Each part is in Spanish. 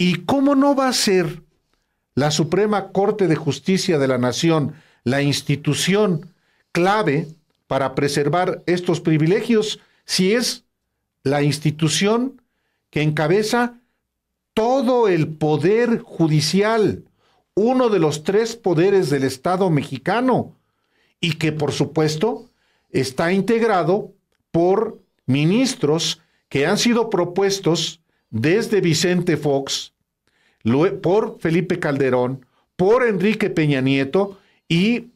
¿Y cómo no va a ser la Suprema Corte de Justicia de la Nación la institución clave para preservar estos privilegios si es la institución que encabeza todo el poder judicial, uno de los tres poderes del Estado mexicano, y que por supuesto está integrado por ministros que han sido propuestos desde Vicente Fox, por Felipe Calderón, por Enrique Peña Nieto y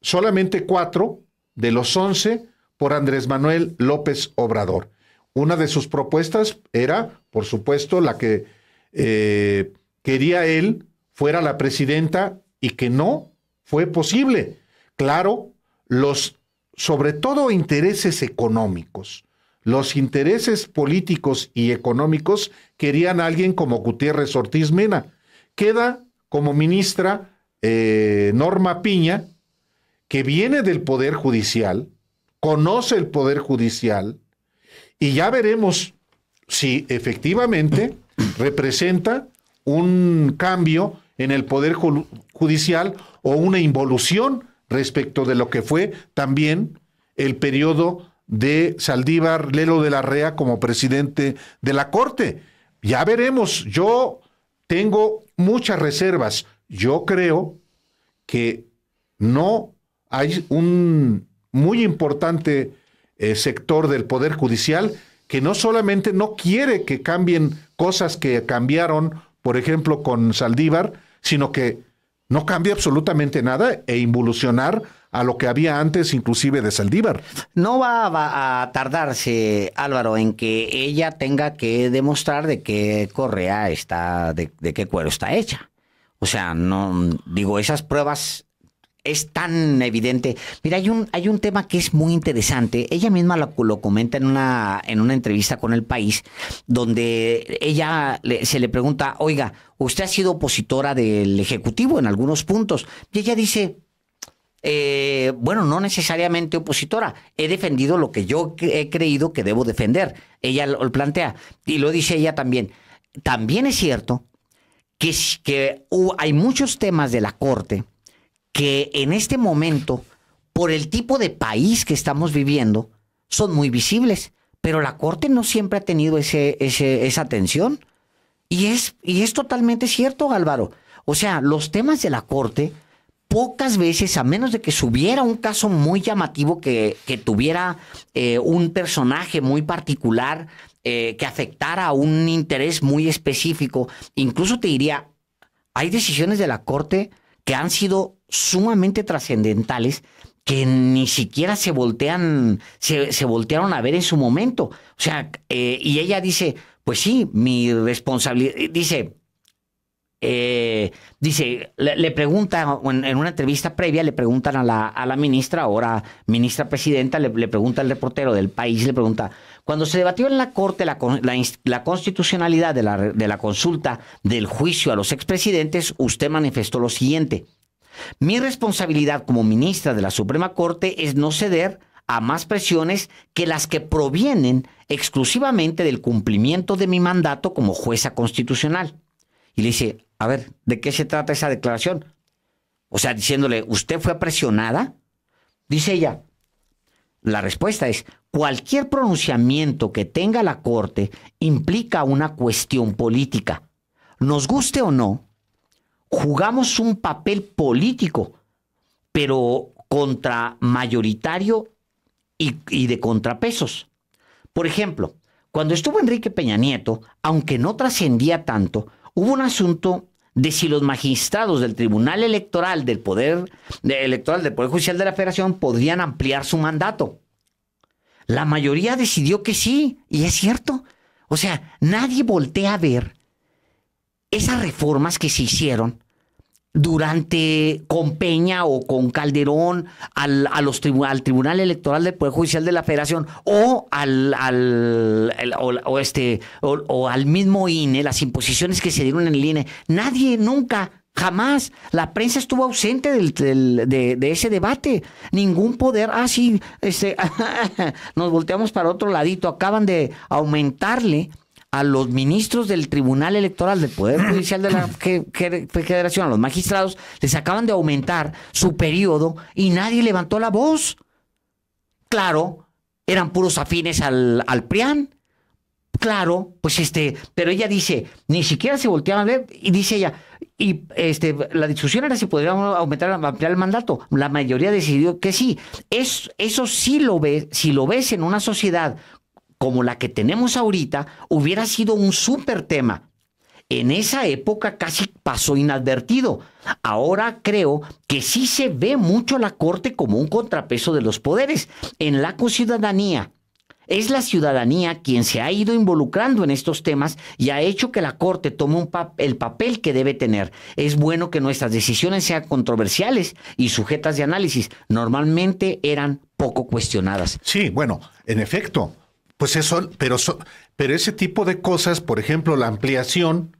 solamente cuatro de los once por Andrés Manuel López Obrador. Una de sus propuestas era, por supuesto, la que eh, quería él fuera la presidenta y que no fue posible. Claro, los sobre todo intereses económicos los intereses políticos y económicos querían alguien como Gutiérrez Ortiz Mena. Queda como ministra eh, Norma Piña, que viene del Poder Judicial, conoce el Poder Judicial, y ya veremos si efectivamente representa un cambio en el Poder Judicial o una involución respecto de lo que fue también el periodo de Saldívar Lelo de la Rea como presidente de la Corte. Ya veremos, yo tengo muchas reservas. Yo creo que no hay un muy importante eh, sector del Poder Judicial que no solamente no quiere que cambien cosas que cambiaron, por ejemplo, con Saldívar, sino que no cambie absolutamente nada e involucionar a lo que había antes, inclusive de Saldívar. No va a, tardarse, Álvaro, en que ella tenga que demostrar de qué correa está, de, qué cuero está hecha. O sea, no digo, esas pruebas es tan evidente. Mira, hay un, hay un tema que es muy interesante. Ella misma lo, lo comenta en una, en una entrevista con El País, donde ella se le pregunta, oiga, usted ha sido opositora del Ejecutivo en algunos puntos. Y ella dice, eh, bueno, no necesariamente opositora. He defendido lo que yo he creído que debo defender. Ella lo plantea. Y lo dice ella también. También es cierto que, que hay muchos temas de la Corte que en este momento, por el tipo de país que estamos viviendo, son muy visibles. Pero la Corte no siempre ha tenido esa atención. Y es, y es totalmente cierto, Álvaro. O sea, los temas de la Corte pocas veces, a menos de que subiera un caso muy llamativo que, tuviera eh, un personaje muy particular eh, que afectara a un interés muy específico, incluso te diría, hay decisiones de la Corte que han sido sumamente trascendentales que ni siquiera se voltean, se, voltearon a ver en su momento. O sea, eh, y ella dice, pues sí, mi responsabilidad, dice, eh, dice, le, pregunta en, una entrevista previa, le preguntan a la, ministra, ahora ministra presidenta, le, pregunta al reportero del país, le pregunta, cuando se debatió en la Corte la, constitucionalidad de la, de la consulta del juicio a los expresidentes, usted manifestó lo siguiente. Mi responsabilidad como ministra de la Suprema Corte es no ceder a más presiones que las que provienen exclusivamente del cumplimiento de mi mandato como jueza constitucional. Y le dice, a ver, ¿de qué se trata esa declaración? O sea, diciéndole, ¿usted fue presionada? Dice ella, la respuesta es, cualquier pronunciamiento que tenga la Corte implica una cuestión política. Nos guste o no, jugamos un papel político, pero contra mayoritario y, de contrapesos. Por ejemplo, cuando estuvo Enrique Peña Nieto, aunque no trascendía tanto, hubo un asunto de si los magistrados del Tribunal Electoral del Poder Electoral del Poder Judicial de la Federación podrían ampliar su mandato. La mayoría decidió que sí, y es cierto. O sea, nadie voltea a ver esas reformas que se hicieron durante con Peña o con Calderón al, a los al Tribunal Electoral del Poder Judicial de la Federación o al, al o, este al mismo INE, las imposiciones que se dieron en el INE, nadie nunca Jamás la prensa estuvo ausente de, de, ese debate. Ningún poder. Ah, sí, este, nos volteamos para otro ladito. Acaban de aumentarle a los ministros del Tribunal Electoral del Poder Judicial de la Federación, a los magistrados, les acaban de aumentar su periodo y nadie levantó la voz. Claro, eran puros afines al, al PRIAN. Claro, pues este, pero ella dice, ni siquiera se volteaban a ver, y dice ella, y este, la discusión era si podríamos aumentar, ampliar el mandato. La mayoría decidió que sí. Es, eso sí lo ves, si lo ves en una sociedad como la que tenemos ahorita hubiera sido un súper tema. En esa época casi pasó inadvertido. Ahora creo que sí se ve mucho la Corte como un contrapeso de los poderes en la ciudadanía. Es la ciudadanía quien se ha ido involucrando en estos temas y ha hecho que la Corte tome un el papel que debe tener. Es bueno que nuestras decisiones sean controversiales y sujetas de análisis. Normalmente eran poco cuestionadas. Sí, bueno, en efecto, pues eso, pero, pero ese tipo de cosas, por ejemplo, la ampliación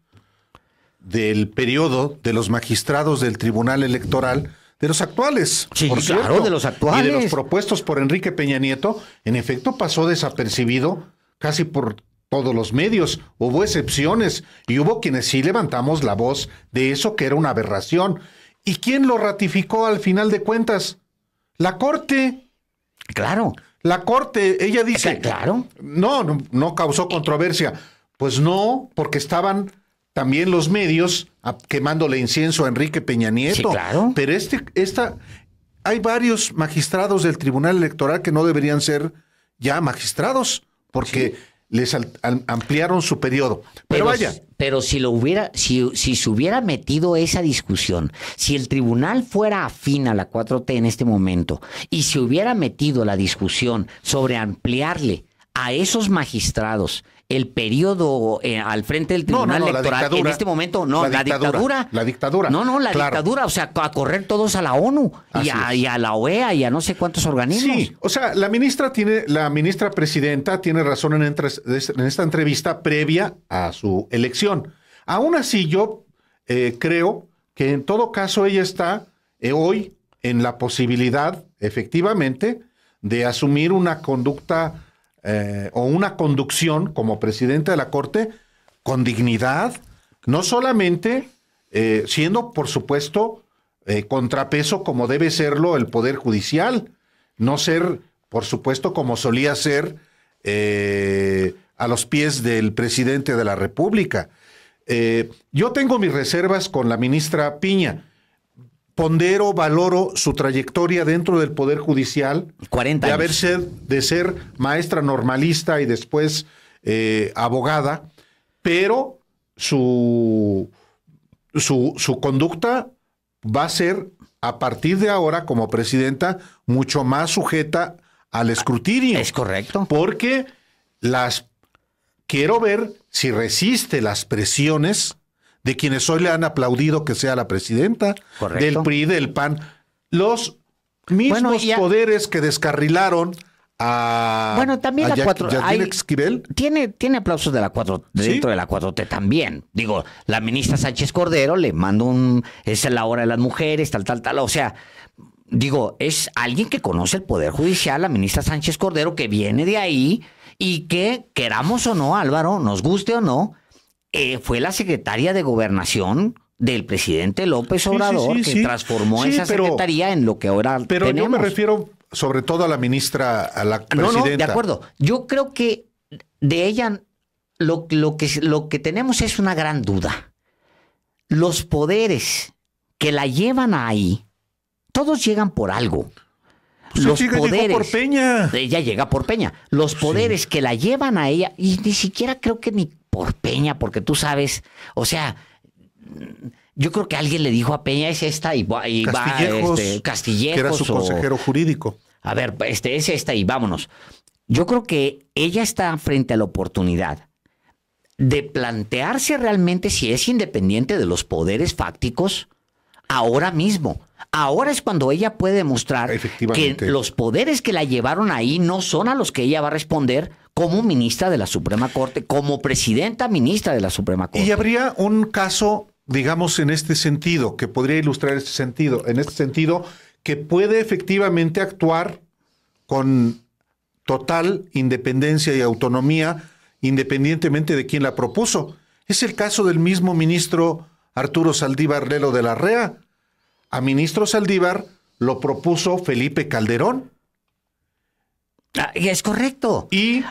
del periodo de los magistrados del Tribunal Electoral, de los actuales. por claro, de los actuales. Y de los propuestos por Enrique Peña Nieto, en efecto pasó desapercibido casi por todos los medios. Hubo excepciones y hubo quienes sí levantamos la voz de eso que era una aberración. ¿Y quién lo ratificó al final de cuentas? La Corte. Claro. La corte, ella dice. Claro. No, no, causó controversia. Pues no, porque estaban también los medios ah, quemándole incienso a Enrique Peña Nieto. claro. Pero este, esta, hay varios magistrados del Tribunal Electoral que no deberían ser ya magistrados, porque les ampliaron su periodo. Pero, vaya. Pero si lo hubiera, si, si se hubiera metido esa discusión, si el tribunal fuera afín a la 4T en este momento, y se hubiera metido la discusión sobre ampliarle a esos magistrados el periodo eh, al frente del Tribunal Electoral en este momento, no, la, dictadura, La dictadura. No, no, la dictadura, o sea, a correr todos a la ONU y a, la OEA y a no sé cuántos organismos. Sí, o sea, la ministra tiene, la ministra presidenta tiene razón en, esta entrevista previa a su elección. Aún así, yo eh, creo que en todo caso ella está eh, hoy en la posibilidad, efectivamente, de asumir una conducta eh, o una conducción como presidente de la Corte con dignidad, no solamente eh, siendo, por supuesto, eh, contrapeso como debe serlo el Poder Judicial, no ser, por supuesto, como solía ser a los pies del presidente de la República. yo tengo mis reservas con la ministra Piña pondero, valoro su trayectoria dentro del Poder Judicial. 40 años. De, ser, de ser maestra normalista y después eh, abogada, pero su, su, su conducta va a ser a partir de ahora como presidenta mucho más sujeta al escrutinio. Es correcto. Porque las quiero ver si resiste las presiones de quienes hoy le han aplaudido que sea la presidenta, del PRI, del PAN, los mismos poderes que descarrilaron a, bueno, también Esquivel. Tiene, tiene aplausos de la cuatro dentro de la 4T también. Digo, la ministra Sánchez Cordero le manda un es la hora de las mujeres, tal tal tal, o sea, digo, es alguien que conoce el poder judicial, la ministra Sánchez Cordero que viene de ahí y que queramos o no, Álvaro, nos guste o no, eh, fue la secretaria de gobernación del presidente López Obrador que transformó esa secretaría en lo que ahora pero yo me refiero sobre todo a la ministra a la presidenta no, no, de acuerdo yo creo que de ella lo, lo, que, lo que tenemos es una gran duda los poderes que la llevan ahí todos llegan por algo los poderes por Peña. ella llega por Peña los poderes que la llevan a ella y ni siquiera creo que ni por Peña, porque tú sabes, o sea, yo creo que alguien le dijo a Peña es esta y, y va este, Castillejos. Que era su consejero jurídico. A ver, este, es esta y vámonos. Yo creo que ella está frente a la oportunidad de plantearse realmente si es independiente de los poderes fácticos ahora mismo. Ahora es cuando ella puede demostrar que los poderes que la llevaron ahí no son a los que ella va a responder, como ministra de la Suprema Corte, como presidenta ministra de la Suprema Corte. Y habría un caso, digamos, en este sentido, que podría ilustrar este sentido, en este sentido, que puede efectivamente actuar con total independencia y autonomía, independientemente de quién la propuso. Es el caso del mismo ministro Arturo Saldívar Lelo de la REA. A ministro Saldívar lo propuso Felipe Calderón Ah, es correcto. Y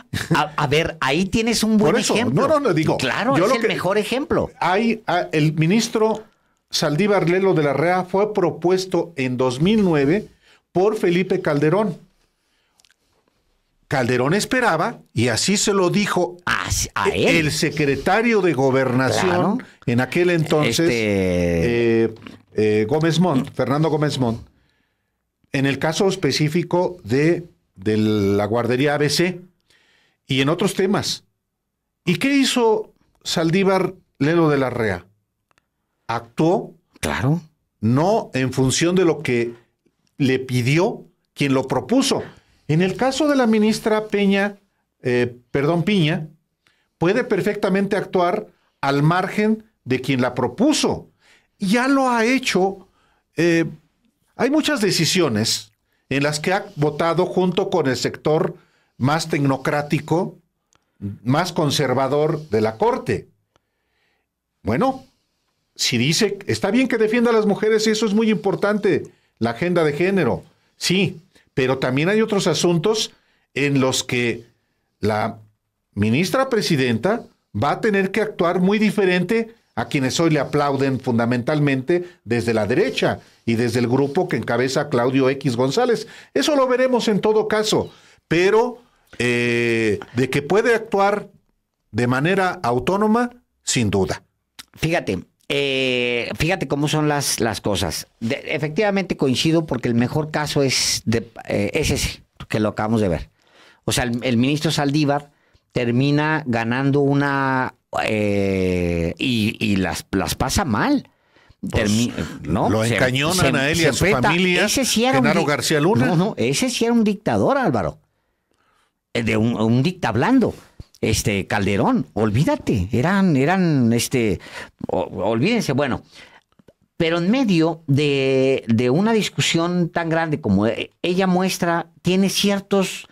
a, ver, ahí tienes un buen ejemplo. No, no, no digo. Claro, es el mejor ejemplo. Hay ah, el ministro Saldívar Lelo de la REA fue propuesto en 2009 por Felipe Calderón. Calderón esperaba, y así se lo dijo el secretario de Gobernación en aquel entonces, este, eh, eh, Gómez Mont, Fernando Gómez Mont, en el caso específico de de la guardería ABC y en otros temas. ¿Y qué hizo Saldívar Lelo de la Rea? Actuó. Claro. No en función de lo que le pidió quien lo propuso. En el caso de la ministra Peña, eh, perdón, Piña, puede perfectamente actuar al margen de quien la propuso. Ya lo ha hecho. Eh, hay muchas decisiones en las que ha votado junto con el sector más tecnocrático, más conservador de la Corte. Bueno, si dice, está bien que defienda a las mujeres eso es muy importante, la agenda de género, sí, pero también hay otros asuntos en los que la ministra presidenta va a tener que actuar muy diferente a quienes hoy le aplauden fundamentalmente desde la derecha y desde el grupo que encabeza Claudio X González. Eso lo veremos en todo caso, pero eh, de que puede actuar de manera autónoma, sin duda. Fíjate, eh, fíjate cómo son las, las cosas. efectivamente coincido porque el mejor caso es, de, eh, ese, que lo acabamos de ver. O sea, el, el ministro Saldívar termina ganando una eh, y, las, las pasa mal. Pues, lo encañonan a él y a su familia. Ese era un García Luna. No, ese era un dictador, Álvaro. Eh, de un, dictablando Este, Calderón, olvídate. Eran, eran, este, olvídense, bueno. Pero en medio de, una discusión tan grande como eh, ella muestra, tiene ciertos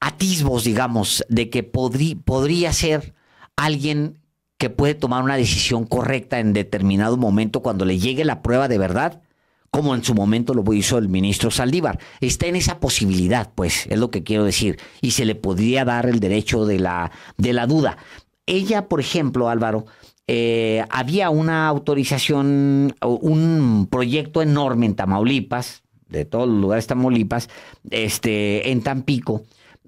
atisbos, digamos, de que podría ser alguien que puede tomar una decisión correcta en determinado momento cuando le llegue la prueba de verdad, como en su momento lo hizo el ministro Saldívar. Está en esa posibilidad, pues, es lo que quiero decir. Y se le podría dar el derecho de la, de la duda. Ella, por ejemplo, Álvaro, eh, había una autorización, un proyecto enorme en Tamaulipas, de todos los lugares Tamaulipas, este, en Tampico,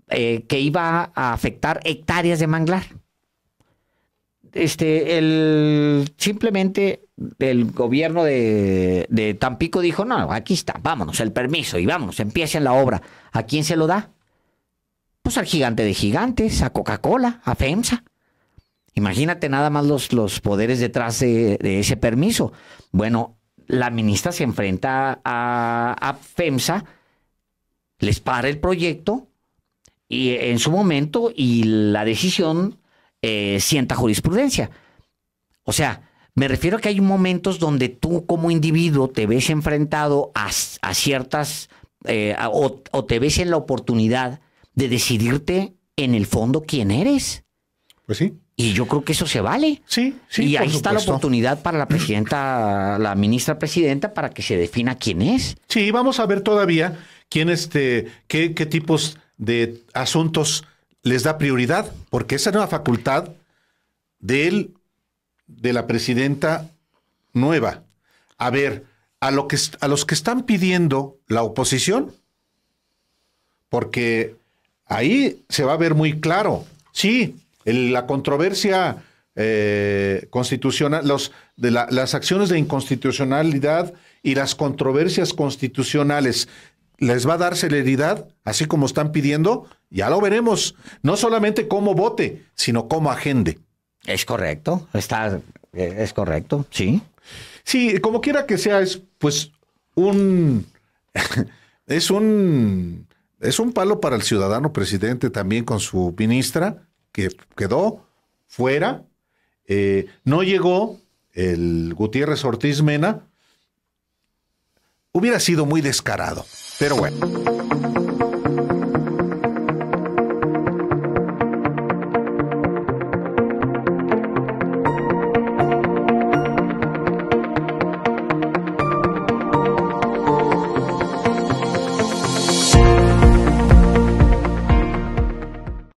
eh, que iba a afectar hectáreas de manglar este, el, simplemente el gobierno de, Tampico dijo, no, aquí está, vámonos, el permiso y vámonos, empiecen la obra. ¿A quién se lo da? Pues al gigante de gigantes, a Coca-Cola, a FEMSA. Imagínate nada más los, poderes detrás de, ese permiso. Bueno, la ministra se enfrenta a, a FEMSA, les para el proyecto y en su momento y la decisión eh, sienta jurisprudencia. O sea, me refiero a que hay momentos donde tú como individuo te ves enfrentado a, ciertas eh, o, te ves en la oportunidad de decidirte en el fondo quién eres. Pues sí. Y yo creo que eso se vale. Sí, sí. Y ahí está la oportunidad para la presidenta, la ministra presidenta, para que se defina quién es. Sí, vamos a ver todavía quién este, qué, qué tipos de asuntos les da prioridad, porque esa nueva facultad de de la presidenta nueva. A ver, a, lo que, a los que están pidiendo la oposición, porque ahí se va a ver muy claro. Sí, la controversia eh, constitucional, los, de las acciones de inconstitucionalidad y las controversias constitucionales les va a dar celeridad, así como están pidiendo, ya lo veremos, no solamente como vote, sino como agende. Es correcto, está, eh, es correcto, sí. Sí, como quiera que sea, es pues un, es un, es un palo para el ciudadano presidente también con su ministra, que quedó fuera, eh, no llegó el Gutiérrez Ortiz Mena, Hubiera sido muy descarado, pero bueno.